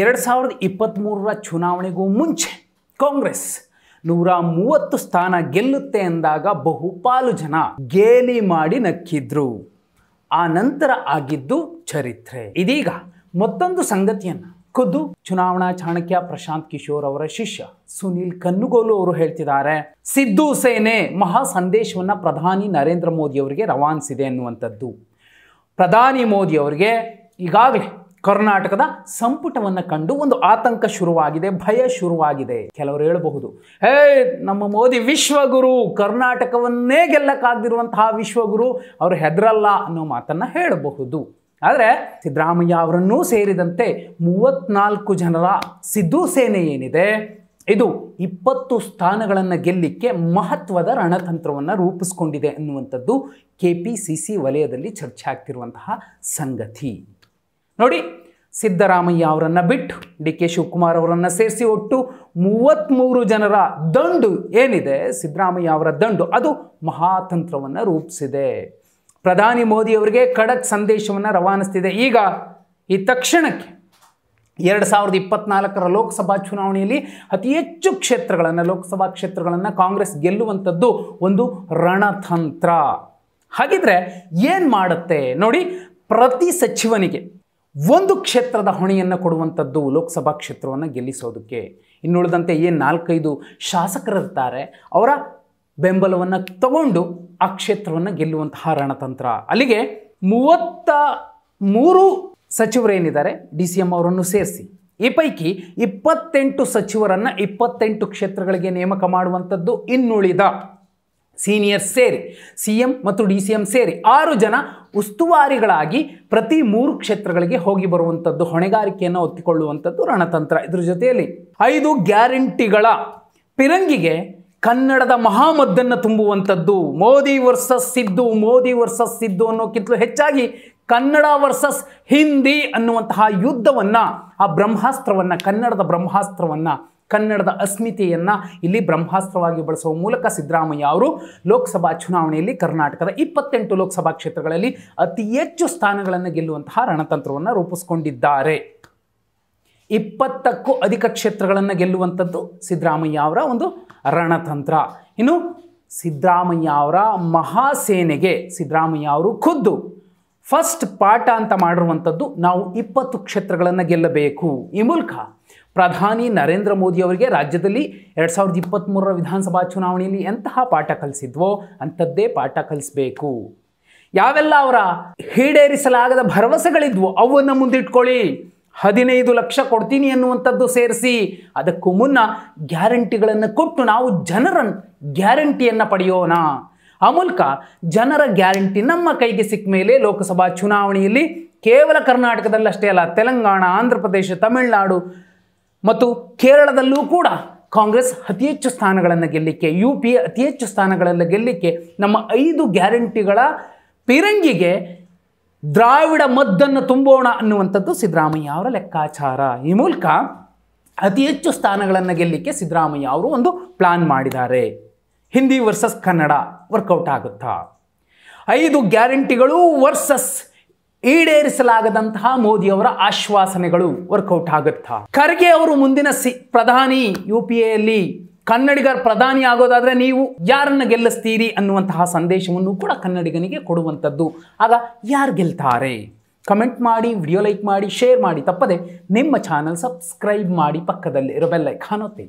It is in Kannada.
ಎರಡು ಸಾವಿರದ ಇಪ್ಪತ್ತ್ಮೂರರ ಚುನಾವಣೆಗೂ ಮುಂಚೆ ಕಾಂಗ್ರೆಸ್ ನೂರ ಮೂವತ್ತು ಸ್ಥಾನ ಗೆಲ್ಲುತ್ತೆ ಎಂದಾಗ ಬಹುಪಾಲು ಜನ ಗೇಲಿ ಮಾಡಿ ನಕ್ಕಿದ್ರು ಆ ನಂತರ ಆಗಿದ್ದು ಚರಿತ್ರೆ ಇದೀಗ ಮತ್ತೊಂದು ಸಂಗತಿಯನ್ನು ಖುದ್ದು ಚುನಾವಣಾ ಚಾಣಕ್ಯ ಪ್ರಶಾಂತ್ ಕಿಶೋರ್ ಅವರ ಶಿಷ್ಯ ಸುನೀಲ್ ಕನ್ನುಗೋಲು ಅವರು ಹೇಳ್ತಿದ್ದಾರೆ ಸಿದ್ದು ಸೇನೆ ಮಹಾ ಸಂದೇಶವನ್ನು ಪ್ರಧಾನಿ ನರೇಂದ್ರ ಮೋದಿ ಅವರಿಗೆ ರವಾನಿಸಿದೆ ಅನ್ನುವಂಥದ್ದು ಪ್ರಧಾನಿ ಮೋದಿ ಅವರಿಗೆ ಈಗಾಗಲೇ ಕರ್ನಾಟಕದ ಸಂಪುಟವನ್ನು ಕಂಡು ಒಂದು ಆತಂಕ ಶುರುವಾಗಿದೆ ಭಯ ಶುರುವಾಗಿದೆ ಕೆಲವರು ಹೇಳಬಹುದು ಹೇ ನಮ್ಮ ಮೋದಿ ವಿಶ್ವಗುರು ಕರ್ನಾಟಕವನ್ನೇ ಗೆಲ್ಲಕ್ಕಾಗದಿರುವಂತಹ ವಿಶ್ವಗುರು ಅವರು ಹೆದರಲ್ಲ ಅನ್ನೋ ಮಾತನ್ನು ಹೇಳಬಹುದು ಆದರೆ ಸಿದ್ದರಾಮಯ್ಯ ಅವರನ್ನೂ ಸೇರಿದಂತೆ ಮೂವತ್ನಾಲ್ಕು ಜನರ ಸಿದ್ದು ಸೇನೆ ಏನಿದೆ ಇದು ಇಪ್ಪತ್ತು ಸ್ಥಾನಗಳನ್ನು ಗೆಲ್ಲಿಕ್ಕೆ ಮಹತ್ವದ ರಣತಂತ್ರವನ್ನು ರೂಪಿಸ್ಕೊಂಡಿದೆ ಅನ್ನುವಂಥದ್ದು ಕೆ ಪಿ ಸಿ ಸಿ ವಲಯದಲ್ಲಿ ಚರ್ಚೆ ಆಗ್ತಿರುವಂತಹ ಸಂಗತಿ ನೋಡಿ ಸಿದ್ದರಾಮಯ್ಯ ಅವರನ್ನು ಬಿಟ್ಟು ಡಿ ಕೆ ಶಿವಕುಮಾರ್ ಅವರನ್ನು ಸೇರಿಸಿ ಒಟ್ಟು ಮೂವತ್ತ್ಮೂರು ಜನರ ದಂಡು ಏನಿದೆ ಸಿದ್ದರಾಮಯ್ಯ ಅವರ ದಂಡು ಅದು ಮಹಾತಂತ್ರವನ್ನು ರೂಪಿಸಿದೆ ಪ್ರಧಾನಿ ಮೋದಿ ಅವರಿಗೆ ಖಡಕ್ ಸಂದೇಶವನ್ನು ರವಾನಿಸ್ತಿದೆ ಈಗ ಈ ತಕ್ಷಣಕ್ಕೆ ಎರಡು ಸಾವಿರದ ಇಪ್ಪತ್ನಾಲ್ಕರ ಲೋಕಸಭಾ ಚುನಾವಣೆಯಲ್ಲಿ ಅತಿ ಹೆಚ್ಚು ಕ್ಷೇತ್ರಗಳನ್ನು ಲೋಕಸಭಾ ಕ್ಷೇತ್ರಗಳನ್ನು ಕಾಂಗ್ರೆಸ್ ಗೆಲ್ಲುವಂಥದ್ದು ಒಂದು ರಣತಂತ್ರ ಹಾಗಿದ್ರೆ ಏನು ಮಾಡುತ್ತೆ ನೋಡಿ ಪ್ರತಿ ಸಚಿವನಿಗೆ ಒಂದು ಕ್ಷೇತ್ರದ ಹೊಣೆಯನ್ನು ಕೊಡುವಂಥದ್ದು ಲೋಕಸಭಾ ಕ್ಷೇತ್ರವನ್ನು ಗೆಲ್ಲಿಸೋದಕ್ಕೆ ಇನ್ನುಳಿದಂತೆ ಏನು ನಾಲ್ಕೈದು ಶಾಸಕರಿರ್ತಾರೆ ಅವರ ಬೆಂಬಲವನ್ನು ತಗೊಂಡು ಆ ಕ್ಷೇತ್ರವನ್ನು ಗೆಲ್ಲುವಂತಹ ರಣತಂತ್ರ ಅಲ್ಲಿಗೆ ಮೂವತ್ತ ಮೂರು ಸಚಿವರೇನಿದ್ದಾರೆ ಡಿ ಸಿ ಎಂ ಅವರನ್ನು ಸೇರಿಸಿ ಈ ಪೈಕಿ ಇಪ್ಪತ್ತೆಂಟು ಸಚಿವರನ್ನು ಇಪ್ಪತ್ತೆಂಟು ಕ್ಷೇತ್ರಗಳಿಗೆ ನೇಮಕ ಮಾಡುವಂಥದ್ದು ಇನ್ನುಳಿದ ಸೀನಿಯರ್ ಸೇರಿ ಸಿ ಎಂ ಮತ್ತು ಡಿ ಸಿ ಎಂ ಸೇರಿ ಆರು ಜನ ಉಸ್ತುವಾರಿಗಳಾಗಿ ಪ್ರತಿ ಮೂರು ಕ್ಷೇತ್ರಗಳಿಗೆ ಹೋಗಿ ಬರುವಂಥದ್ದು ಹೊಣೆಗಾರಿಕೆಯನ್ನು ಒತ್ತಿಕೊಳ್ಳುವಂಥದ್ದು ರಣತಂತ್ರ ಇದ್ರ ಜೊತೆಯಲ್ಲಿ ಐದು ಗ್ಯಾರಂಟಿಗಳ ಪಿರಂಗಿಗೆ ಕನ್ನಡದ ಮಹಾಮದ್ದನ್ನು ತುಂಬುವಂಥದ್ದು ಮೋದಿ ವರ್ಸಸ್ ಸಿದ್ದು ಮೋದಿ ವರ್ಸಸ್ ಸಿದ್ದು ಅನ್ನೋಕ್ಕಿಂತಲೂ ಹೆಚ್ಚಾಗಿ ಕನ್ನಡ ವರ್ಸಸ್ ಹಿಂದಿ ಅನ್ನುವಂತಹ ಯುದ್ಧವನ್ನು ಆ ಬ್ರಹ್ಮಾಸ್ತ್ರವನ್ನು ಕನ್ನಡದ ಬ್ರಹ್ಮಾಸ್ತ್ರವನ್ನು ಕನ್ನಡದ ಅಸ್ಮಿತೆಯನ್ನು ಇಲ್ಲಿ ಬ್ರಹ್ಮಾಸ್ತ್ರವಾಗಿ ಬಳಸುವ ಮೂಲಕ ಸಿದ್ದರಾಮಯ್ಯ ಅವರು ಲೋಕಸಭಾ ಚುನಾವಣೆಯಲ್ಲಿ ಕರ್ನಾಟಕದ ಇಪ್ಪತ್ತೆಂಟು ಲೋಕಸಭಾ ಕ್ಷೇತ್ರಗಳಲ್ಲಿ ಅತಿ ಹೆಚ್ಚು ಸ್ಥಾನಗಳನ್ನು ಗೆಲ್ಲುವಂತಹ ರಣತಂತ್ರವನ್ನು ರೂಪಿಸಿಕೊಂಡಿದ್ದಾರೆ ಇಪ್ಪತ್ತಕ್ಕೂ ಅಧಿಕ ಕ್ಷೇತ್ರಗಳನ್ನು ಗೆಲ್ಲುವಂಥದ್ದು ಸಿದ್ದರಾಮಯ್ಯ ಅವರ ಒಂದು ರಣತಂತ್ರ ಇನ್ನು ಸಿದ್ದರಾಮಯ್ಯ ಅವರ ಮಹಾಸೇನೆಗೆ ಸಿದ್ದರಾಮಯ್ಯ ಅವರು ಖುದ್ದು ಫಸ್ಟ್ ಪಾಠ ಅಂತ ಮಾಡಿರುವಂಥದ್ದು ನಾವು ಇಪ್ಪತ್ತು ಕ್ಷೇತ್ರಗಳನ್ನು ಗೆಲ್ಲಬೇಕು ಈ ಮೂಲಕ ಪ್ರಧಾನಿ ನರೇಂದ್ರ ಮೋದಿ ಅವರಿಗೆ ರಾಜ್ಯದಲ್ಲಿ ಎರಡು ಸಾವಿರದ ಇಪ್ಪತ್ತ್ಮೂರರ ವಿಧಾನಸಭಾ ಚುನಾವಣೆಯಲ್ಲಿ ಎಂತಹ ಪಾಠ ಕಲಿಸಿದ್ವೋ ಅಂಥದ್ದೇ ಪಾಠ ಕಲಿಸಬೇಕು ಯಾವೆಲ್ಲ ಅವರ ಈಡೇರಿಸಲಾಗದ ಭರವಸೆಗಳಿದ್ವೋ ಅವನ್ನು ಮುಂದಿಟ್ಕೊಳ್ಳಿ ಹದಿನೈದು ಲಕ್ಷ ಕೊಡ್ತೀನಿ ಅನ್ನುವಂಥದ್ದು ಸೇರಿಸಿ ಅದಕ್ಕೂ ಮುನ್ನ ಗ್ಯಾರಂಟಿಗಳನ್ನು ಕೊಟ್ಟು ನಾವು ಜನರನ್ನು ಗ್ಯಾರಂಟಿಯನ್ನು ಪಡೆಯೋಣ ಆ ಮೂಲಕ ಜನರ ಗ್ಯಾರಂಟಿ ನಮ್ಮ ಕೈಗೆ ಸಿಕ್ಕ ಮೇಲೆ ಲೋಕಸಭಾ ಚುನಾವಣೆಯಲ್ಲಿ ಕೇವಲ ಕರ್ನಾಟಕದಲ್ಲಷ್ಟೇ ಅಲ್ಲ ತೆಲಂಗಾಣ ಆಂಧ್ರ ಪ್ರದೇಶ ತಮಿಳುನಾಡು ಮತ್ತು ಕೇರಳದಲ್ಲೂ ಕೂಡ ಕಾಂಗ್ರೆಸ್ ಅತಿ ಹೆಚ್ಚು ಸ್ಥಾನಗಳನ್ನು ಗೆಲ್ಲಿಕ್ಕೆ ಯು ಪಿ ಅತಿ ಹೆಚ್ಚು ಸ್ಥಾನಗಳನ್ನು ಗೆಲ್ಲಿಕೆ ನಮ್ಮ ಐದು ಗ್ಯಾರಂಟಿಗಳ ಪಿರಂಗಿಗೆ ದ್ರಾವಿಡ ಮದ್ದನ್ನು ತುಂಬೋಣ ಅನ್ನುವಂಥದ್ದು ಸಿದ್ದರಾಮಯ್ಯ ಅವರ ಲೆಕ್ಕಾಚಾರ ಈ ಮೂಲಕ ಅತಿ ಹೆಚ್ಚು ಸ್ಥಾನಗಳನ್ನು ಗೆಲ್ಲಿಕ್ಕೆ ಸಿದ್ದರಾಮಯ್ಯ ಅವರು ಒಂದು ಪ್ಲಾನ್ ಮಾಡಿದ್ದಾರೆ ಹಿಂದಿ ವರ್ಸಸ್ ಕನ್ನಡ ವರ್ಕೌಟ್ ಆಗುತ್ತಾ ಐದು ಗ್ಯಾರಂಟಿಗಳು ವರ್ಸಸ್ ಈಡೇರಿಸಲಾಗದಂತಹ ಮೋದಿಯವರ ಆಶ್ವಾಸನೆಗಳು ವರ್ಕೌಟ್ ಆಗುತ್ತಾ ಖರ್ಗೆ ಅವರು ಮುಂದಿನ ಸಿ ಪ್ರಧಾನಿ ಯು ಪಿ ಎಲ್ಲಿ ಕನ್ನಡಿಗರ ಪ್ರಧಾನಿ ಆಗೋದಾದರೆ ನೀವು ಯಾರನ್ನು ಗೆಲ್ಲಿಸ್ತೀರಿ ಅನ್ನುವಂತಹ ಸಂದೇಶವನ್ನು ಕೂಡ ಕನ್ನಡಿಗನಿಗೆ ಕೊಡುವಂಥದ್ದು ಆಗ ಯಾರು ಗೆಲ್ತಾರೆ ಕಮೆಂಟ್ ಮಾಡಿ ವಿಡಿಯೋ ಲೈಕ್ ಮಾಡಿ ಶೇರ್ ಮಾಡಿ ತಪ್ಪದೆ ನಿಮ್ಮ ಚಾನಲ್ ಸಬ್ಸ್ಕ್ರೈಬ್ ಮಾಡಿ ಪಕ್ಕದಲ್ಲಿ ಬೆಲ್ ಐಕಾನ್ ಒತ್ತಿ